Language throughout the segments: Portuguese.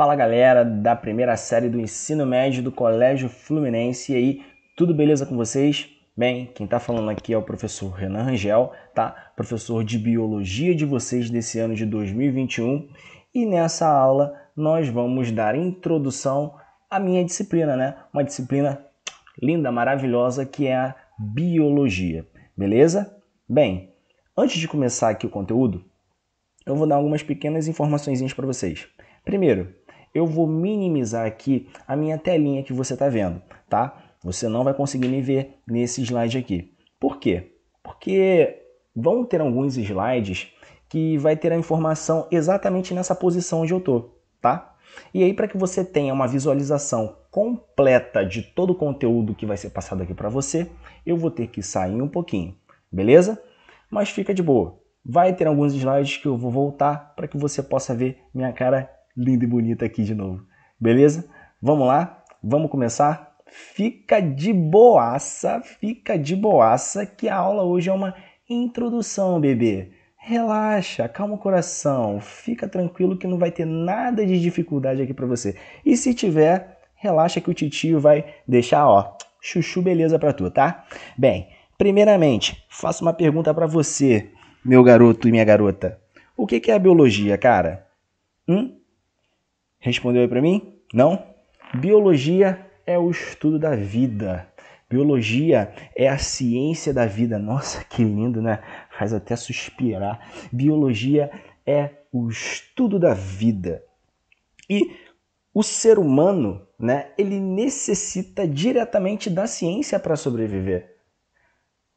Fala galera da primeira série do ensino médio do Colégio Fluminense. E aí, tudo beleza com vocês? Bem, quem está falando aqui é o professor Renan Rangel, tá? Professor de biologia de vocês desse ano de 2021. E nessa aula nós vamos dar introdução à minha disciplina, né? Uma disciplina linda, maravilhosa que é a biologia. Beleza? Bem, antes de começar aqui o conteúdo, eu vou dar algumas pequenas informações para vocês. Primeiro, eu vou minimizar aqui a minha telinha que você está vendo, tá? Você não vai conseguir me ver nesse slide aqui. Por quê? Porque vão ter alguns slides que vai ter a informação exatamente nessa posição onde eu estou, tá? E aí para que você tenha uma visualização completa de todo o conteúdo que vai ser passado aqui para você, eu vou ter que sair um pouquinho, beleza? Mas fica de boa. Vai ter alguns slides que eu vou voltar para que você possa ver minha cara linda e bonita aqui de novo. Beleza? Vamos lá? Vamos começar? Fica de boaça, fica de boaça que a aula hoje é uma introdução, bebê. Relaxa, calma o coração, fica tranquilo que não vai ter nada de dificuldade aqui para você. E se tiver, relaxa que o titio vai deixar, ó, chuchu beleza para tu, tá? Bem, primeiramente, faço uma pergunta para você, meu garoto e minha garota. O que, que é a biologia, cara? Hum? Respondeu aí para mim? Não? Biologia é o estudo da vida. Biologia é a ciência da vida. Nossa, que lindo, né? Faz até suspirar. Biologia é o estudo da vida. E o ser humano, né, ele necessita diretamente da ciência para sobreviver.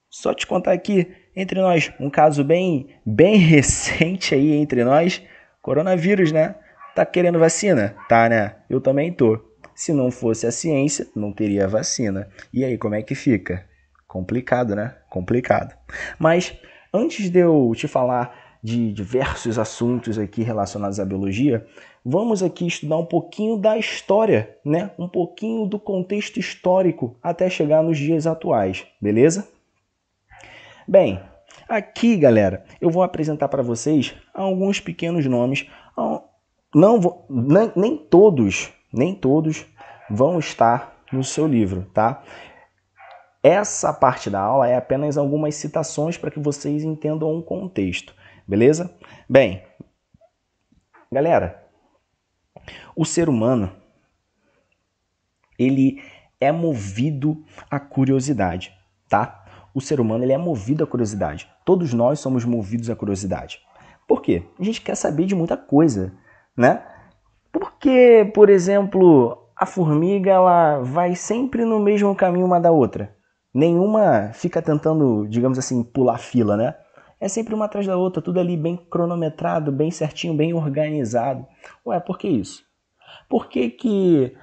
Só te contar aqui entre nós um caso bem bem recente aí entre nós, coronavírus, né? Tá querendo vacina? Tá, né? Eu também tô. Se não fosse a ciência, não teria vacina. E aí, como é que fica? Complicado, né? Complicado. Mas antes de eu te falar de diversos assuntos aqui relacionados à biologia, vamos aqui estudar um pouquinho da história, né? Um pouquinho do contexto histórico até chegar nos dias atuais, beleza? Bem, aqui, galera, eu vou apresentar para vocês alguns pequenos nomes, não nem, nem todos, nem todos vão estar no seu livro, tá? Essa parte da aula é apenas algumas citações para que vocês entendam o um contexto, beleza? Bem, galera, o ser humano ele é movido à curiosidade, tá? O ser humano ele é movido à curiosidade. Todos nós somos movidos à curiosidade. Por quê? A gente quer saber de muita coisa né? Porque, por exemplo, a formiga ela vai sempre no mesmo caminho uma da outra. Nenhuma fica tentando, digamos assim, pular fila, né? É sempre uma atrás da outra, tudo ali bem cronometrado, bem certinho, bem organizado. Ué, por que isso? Por que, que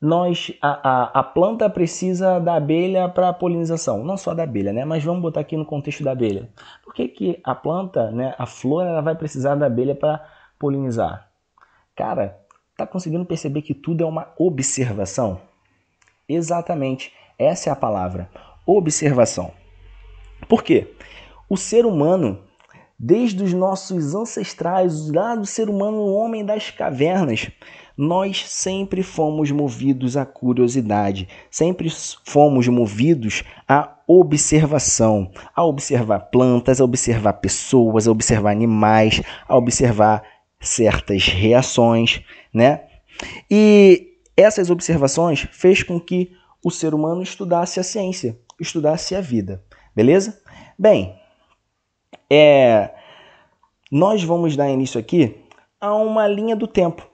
nós, a, a, a planta precisa da abelha para polinização? Não só da abelha, né? Mas vamos botar aqui no contexto da abelha. Por que, que a planta, né, a flor, ela vai precisar da abelha para polinizar? Cara, tá conseguindo perceber que tudo é uma observação? Exatamente, essa é a palavra, observação. Por quê? O ser humano, desde os nossos ancestrais, lá do ser humano, o homem das cavernas, nós sempre fomos movidos à curiosidade, sempre fomos movidos à observação, a observar plantas, a observar pessoas, a observar animais, a observar certas reações, né? E essas observações fez com que o ser humano estudasse a ciência, estudasse a vida, beleza? Bem, é, nós vamos dar início aqui a uma linha do tempo,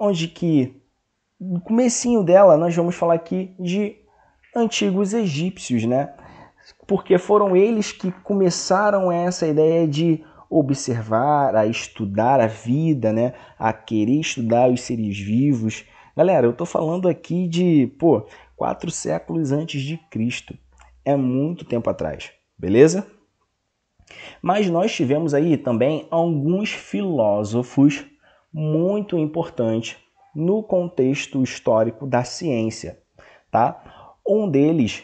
onde que no comecinho dela nós vamos falar aqui de antigos egípcios, né? Porque foram eles que começaram essa ideia de observar, a estudar a vida, né? a querer estudar os seres vivos. Galera, eu estou falando aqui de, pô, quatro séculos antes de Cristo. É muito tempo atrás, beleza? Mas nós tivemos aí também alguns filósofos muito importantes no contexto histórico da ciência, tá? Um deles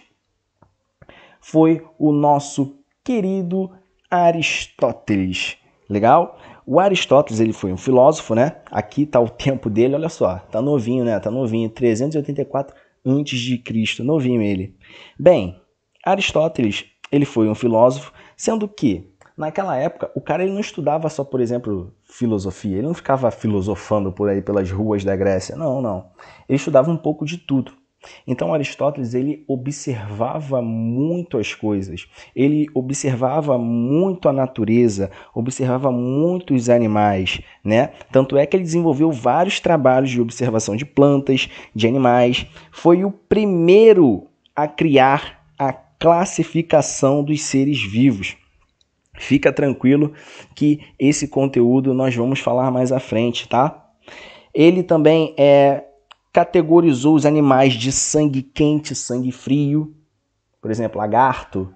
foi o nosso querido Aristóteles. Legal? O Aristóteles, ele foi um filósofo, né? Aqui tá o tempo dele, olha só, tá novinho, né? Tá novinho, 384 antes de Cristo, novinho ele. Bem, Aristóteles, ele foi um filósofo, sendo que naquela época o cara ele não estudava só, por exemplo, filosofia, ele não ficava filosofando por aí pelas ruas da Grécia, não, não. Ele estudava um pouco de tudo. Então Aristóteles ele observava muito as coisas, ele observava muito a natureza, observava muito os animais, né? Tanto é que ele desenvolveu vários trabalhos de observação de plantas, de animais, foi o primeiro a criar a classificação dos seres vivos. Fica tranquilo que esse conteúdo nós vamos falar mais à frente, tá? Ele também é categorizou os animais de sangue quente, sangue frio. Por exemplo, lagarto,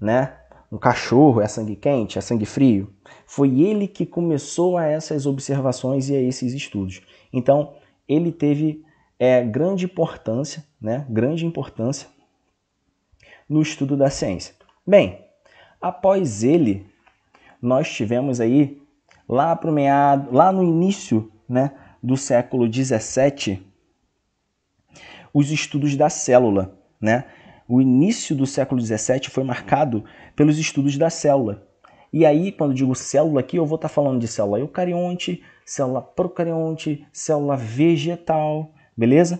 né? Um cachorro é sangue quente, é sangue frio. Foi ele que começou a essas observações e a esses estudos. Então, ele teve é, grande importância, né? Grande importância no estudo da ciência. Bem, após ele, nós tivemos aí lá pro meado, lá no início, né, do século 17, os estudos da célula. Né? O início do século XVII foi marcado pelos estudos da célula. E aí, quando digo célula aqui, eu vou estar tá falando de célula eucarionte, célula procarionte, célula vegetal, beleza?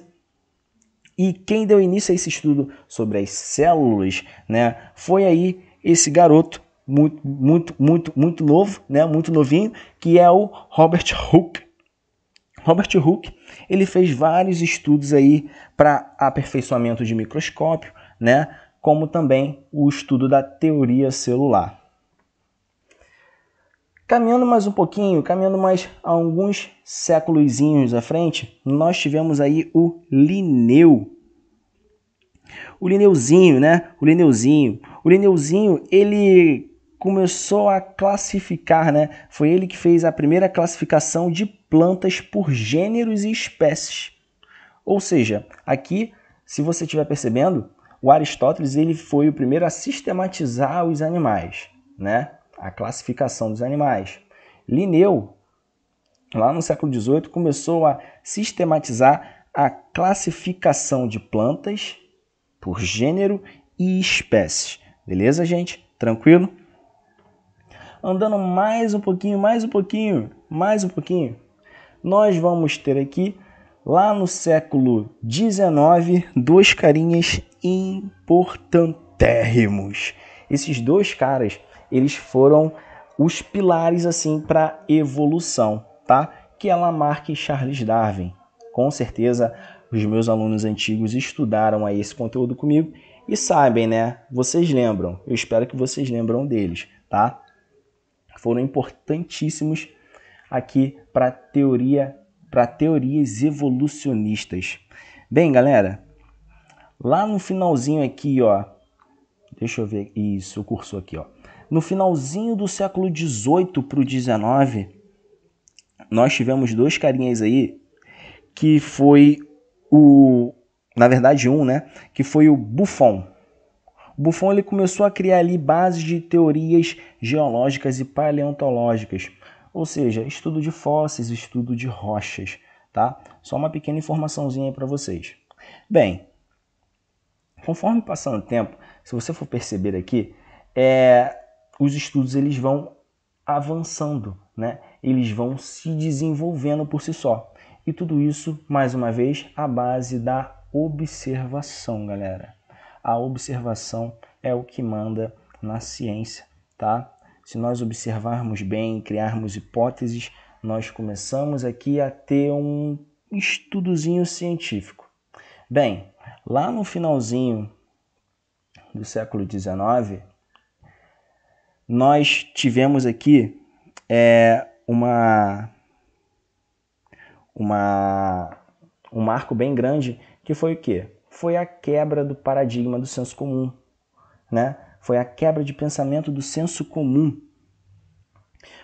E quem deu início a esse estudo sobre as células, né, foi aí esse garoto muito, muito, muito, muito novo, né, muito novinho, que é o Robert Hooke, Robert Hooke ele fez vários estudos aí para aperfeiçoamento de microscópio, né? Como também o estudo da teoria celular. Caminhando mais um pouquinho, caminhando mais alguns séculos à frente, nós tivemos aí o Linneu. O Linneuzinho, né? O Linneuzinho. O Linneuzinho, ele começou a classificar, né? Foi ele que fez a primeira classificação de plantas por gêneros e espécies. Ou seja, aqui, se você estiver percebendo, o Aristóteles ele foi o primeiro a sistematizar os animais, né? A classificação dos animais. Linneu, lá no século XVIII, começou a sistematizar a classificação de plantas por gênero e espécies. Beleza, gente? Tranquilo? andando mais um pouquinho, mais um pouquinho, mais um pouquinho, nós vamos ter aqui, lá no século XIX, dois carinhas importantérrimos. Esses dois caras, eles foram os pilares assim para evolução, tá? Que é Lamarck e Charles Darwin. Com certeza, os meus alunos antigos estudaram aí esse conteúdo comigo e sabem, né? Vocês lembram. Eu espero que vocês lembram deles, tá? que foram importantíssimos aqui para teoria, para teorias evolucionistas. Bem, galera, lá no finalzinho aqui, ó, deixa eu ver isso, o curso aqui, ó. No finalzinho do século 18 para o 19, nós tivemos dois carinhas aí que foi o, na verdade um, né, que foi o Buffon Buffon ele começou a criar ali bases de teorias geológicas e paleontológicas, ou seja, estudo de fósseis, estudo de rochas, tá? Só uma pequena informaçãozinha para vocês. Bem, conforme passando o tempo, se você for perceber aqui, é, os estudos eles vão avançando, né? Eles vão se desenvolvendo por si só. E tudo isso, mais uma vez, à base da observação, galera a observação é o que manda na ciência, tá? Se nós observarmos bem, criarmos hipóteses, nós começamos aqui a ter um estudozinho científico. Bem, lá no finalzinho do século XIX, nós tivemos aqui é, uma, uma, um marco bem grande que foi o quê? foi a quebra do paradigma do senso comum, né? Foi a quebra de pensamento do senso comum.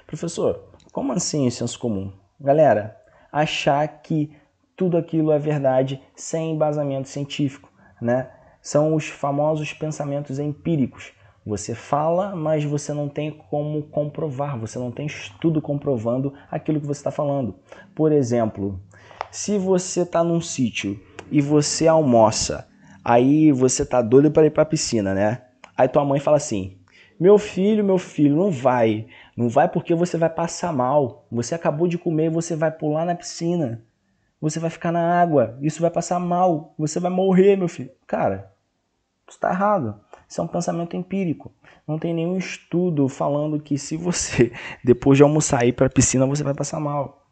Professor, como assim o senso comum? Galera, achar que tudo aquilo é verdade sem embasamento científico, né? São os famosos pensamentos empíricos. Você fala, mas você não tem como comprovar, você não tem estudo comprovando aquilo que você está falando. Por exemplo, se você está num sítio e você almoça. Aí você tá doido para ir pra piscina, né? Aí tua mãe fala assim: Meu filho, meu filho, não vai. Não vai porque você vai passar mal. Você acabou de comer, você vai pular na piscina. Você vai ficar na água. Isso vai passar mal. Você vai morrer, meu filho. Cara, isso tá errado. Isso é um pensamento empírico. Não tem nenhum estudo falando que se você, depois de almoçar, ir para a piscina, você vai passar mal.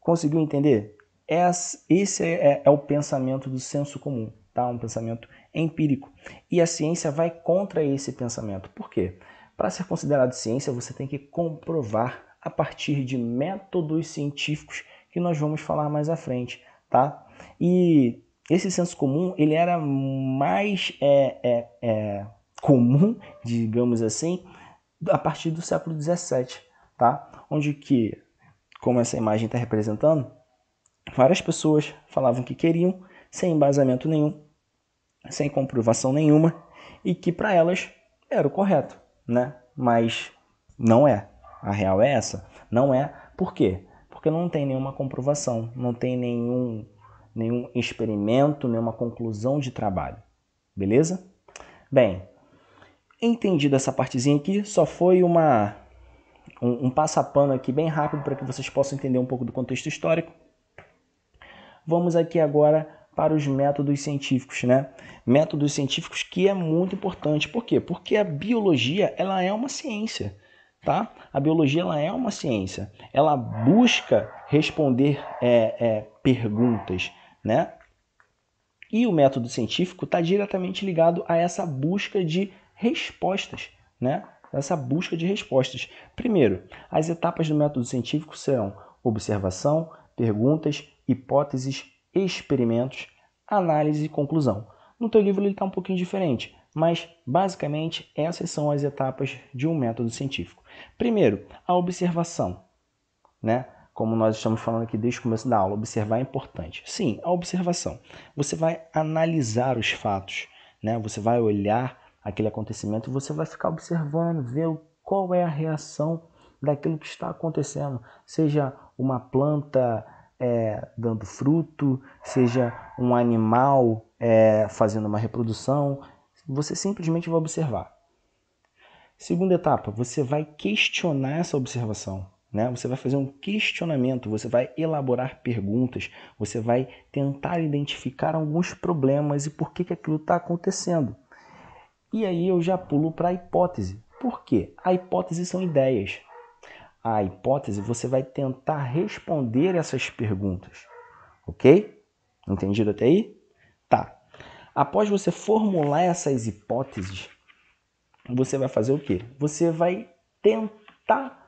Conseguiu entender? Esse é, é, é, o pensamento do senso comum, tá? um pensamento empírico. E a ciência vai contra esse pensamento. Por quê? Para ser considerado ciência, você tem que comprovar a partir de métodos científicos que nós vamos falar mais à frente. Tá? E esse senso comum ele era mais é, é, é, comum, digamos assim, a partir do século XVII, tá? onde que, como essa imagem está representando, Várias pessoas falavam que queriam, sem embasamento nenhum, sem comprovação nenhuma, e que para elas era o correto, né? Mas não é. A real é essa. Não é. Por quê? Porque não tem nenhuma comprovação, não tem nenhum, nenhum experimento, nenhuma conclusão de trabalho. Beleza? Bem, entendido essa partezinha aqui, só foi uma um, um passapano aqui bem rápido para que vocês possam entender um pouco do contexto histórico. Vamos aqui agora para os métodos científicos, né? Métodos científicos que é muito importante. Por quê? Porque a biologia, ela é uma ciência, tá? A biologia, ela é uma ciência. Ela busca responder é, é, perguntas, né? E o método científico está diretamente ligado a essa busca de respostas, né? Essa busca de respostas. Primeiro, as etapas do método científico são observação, perguntas, hipóteses, experimentos, análise e conclusão. No teu livro ele está um pouquinho diferente, mas basicamente essas são as etapas de um método científico. Primeiro, a observação, né? Como nós estamos falando aqui desde o começo da aula, observar é importante. Sim, a observação. Você vai analisar os fatos, né? Você vai olhar aquele acontecimento e você vai ficar observando, ver qual é a reação daquilo que está acontecendo, seja uma planta é, dando fruto, seja um animal é, fazendo uma reprodução, você simplesmente vai observar. Segunda etapa, você vai questionar essa observação. Né? Você vai fazer um questionamento, você vai elaborar perguntas, você vai tentar identificar alguns problemas e por que, que aquilo está acontecendo. E aí eu já pulo para a hipótese. Por quê? A hipótese são ideias a hipótese, você vai tentar responder essas perguntas. Ok? Entendido até aí? Tá. Após você formular essas hipóteses, você vai fazer o quê? Você vai tentar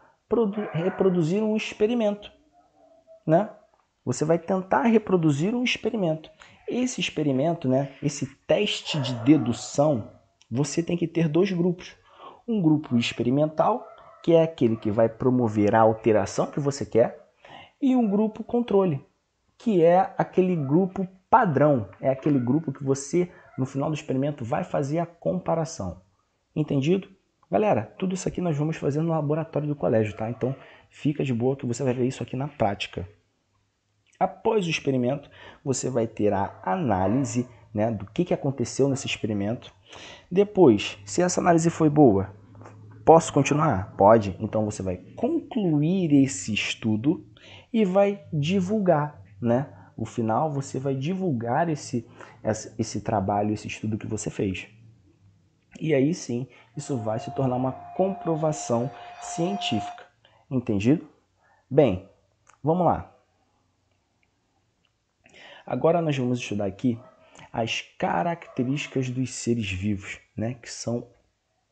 reproduzir um experimento, né? Você vai tentar reproduzir um experimento. Esse experimento, né, esse teste de dedução, você tem que ter dois grupos. Um grupo experimental que é aquele que vai promover a alteração que você quer, e um grupo controle, que é aquele grupo padrão, é aquele grupo que você, no final do experimento, vai fazer a comparação. Entendido? Galera, tudo isso aqui nós vamos fazer no laboratório do colégio, tá? Então fica de boa que você vai ver isso aqui na prática. Após o experimento, você vai ter a análise né, do que, que aconteceu nesse experimento. Depois, se essa análise foi boa, Posso continuar? Pode. Então você vai concluir esse estudo e vai divulgar, né? O final você vai divulgar esse, esse trabalho, esse estudo que você fez. E aí sim, isso vai se tornar uma comprovação científica. Entendido? Bem, vamos lá. Agora nós vamos estudar aqui as características dos seres vivos, né, que são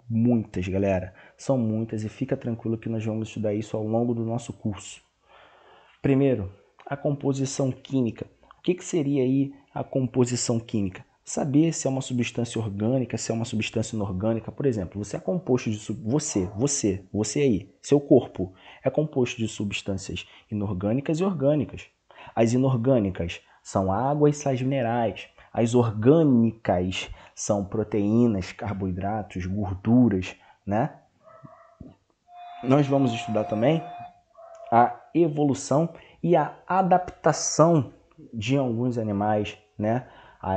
muitas, galera. São muitas e fica tranquilo que nós vamos estudar isso ao longo do nosso curso. Primeiro, a composição química. O que, que seria aí a composição química? Saber se é uma substância orgânica, se é uma substância inorgânica. Por exemplo, você é composto de você, você, você aí, seu corpo é composto de substâncias inorgânicas e orgânicas. As inorgânicas são água e sais minerais. As orgânicas são proteínas, carboidratos, gorduras, né? Nós vamos estudar também a evolução e a adaptação de alguns animais, né?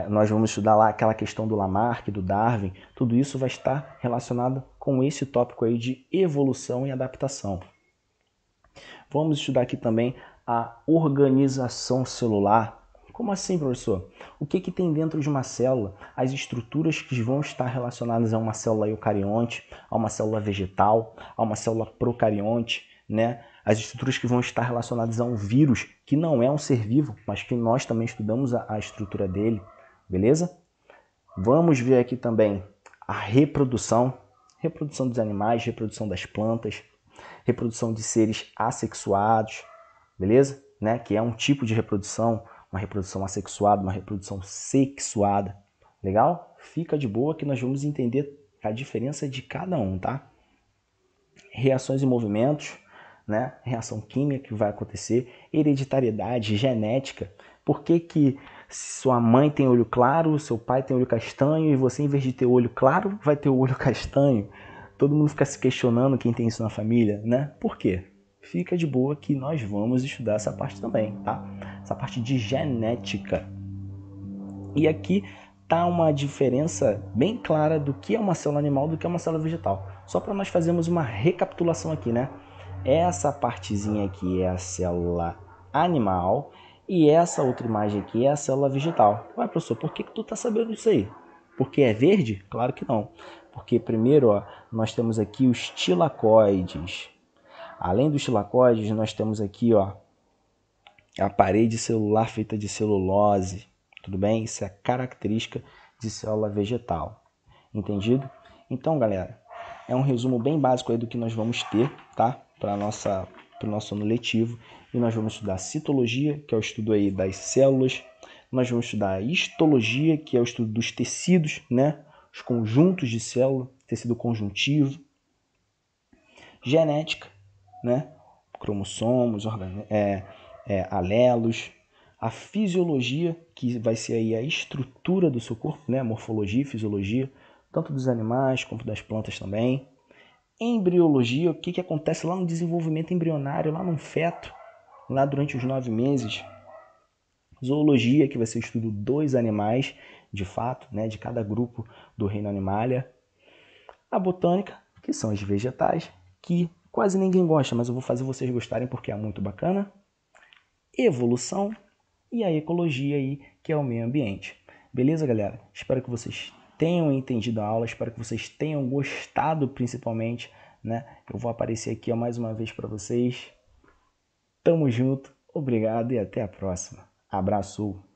Nós vamos estudar lá aquela questão do Lamarck, do Darwin, tudo isso vai estar relacionado com esse tópico aí de evolução e adaptação. Vamos estudar aqui também a organização celular, como assim, professor? O que, que tem dentro de uma célula? As estruturas que vão estar relacionadas a uma célula eucarionte, a uma célula vegetal, a uma célula procarionte, né? As estruturas que vão estar relacionadas a um vírus, que não é um ser vivo, mas que nós também estudamos a, a estrutura dele, beleza? Vamos ver aqui também a reprodução, reprodução dos animais, reprodução das plantas, reprodução de seres assexuados, beleza? Né? Que é um tipo de reprodução uma reprodução assexuada, uma reprodução sexuada. Legal? Fica de boa que nós vamos entender a diferença de cada um, tá? Reações e movimentos, né? Reação química que vai acontecer, hereditariedade, genética. Por que que sua mãe tem olho claro, seu pai tem olho castanho e você, em vez de ter olho claro, vai ter olho castanho? Todo mundo fica se questionando quem tem isso na família, né? Por quê? Fica de boa que nós vamos estudar essa parte também, tá? essa parte de genética. E aqui tá uma diferença bem clara do que é uma célula animal do que é uma célula vegetal. Só para nós fazermos uma recapitulação aqui, né? Essa partezinha aqui é a célula animal e essa outra imagem aqui é a célula vegetal. Ué, professor, por que, que tu tá sabendo isso aí? Porque é verde? Claro que não. Porque primeiro ó, nós temos aqui os tilacoides. Além dos tilacoides, nós temos aqui ó, é a parede celular feita de celulose, tudo bem? Isso é característica de célula vegetal, entendido? Então, galera, é um resumo bem básico aí do que nós vamos ter, tá? Para nossa para o nosso ano letivo e nós vamos estudar citologia, que é o estudo aí das células, nós vamos estudar histologia, que é o estudo dos tecidos, né? Os conjuntos de célula, tecido conjuntivo, genética, né? Cromossomos, organ... é, é, alelos, a fisiologia, que vai ser aí a estrutura do seu corpo, né? morfologia e fisiologia, tanto dos animais quanto das plantas também. Embriologia, o que, que acontece lá no desenvolvimento embrionário, lá no feto, lá durante os nove meses. Zoologia, que vai ser o estudo dos animais, de fato, né, de cada grupo do reino animalia. A botânica, que são os vegetais, que quase ninguém gosta, mas eu vou fazer vocês gostarem porque é muito bacana evolução e a ecologia aí, que é o meio ambiente. Beleza, galera? Espero que vocês tenham entendido a aula, espero que vocês tenham gostado principalmente, né? Eu vou aparecer aqui ó, mais uma vez para vocês. Tamo junto, obrigado e até a próxima. Abraço!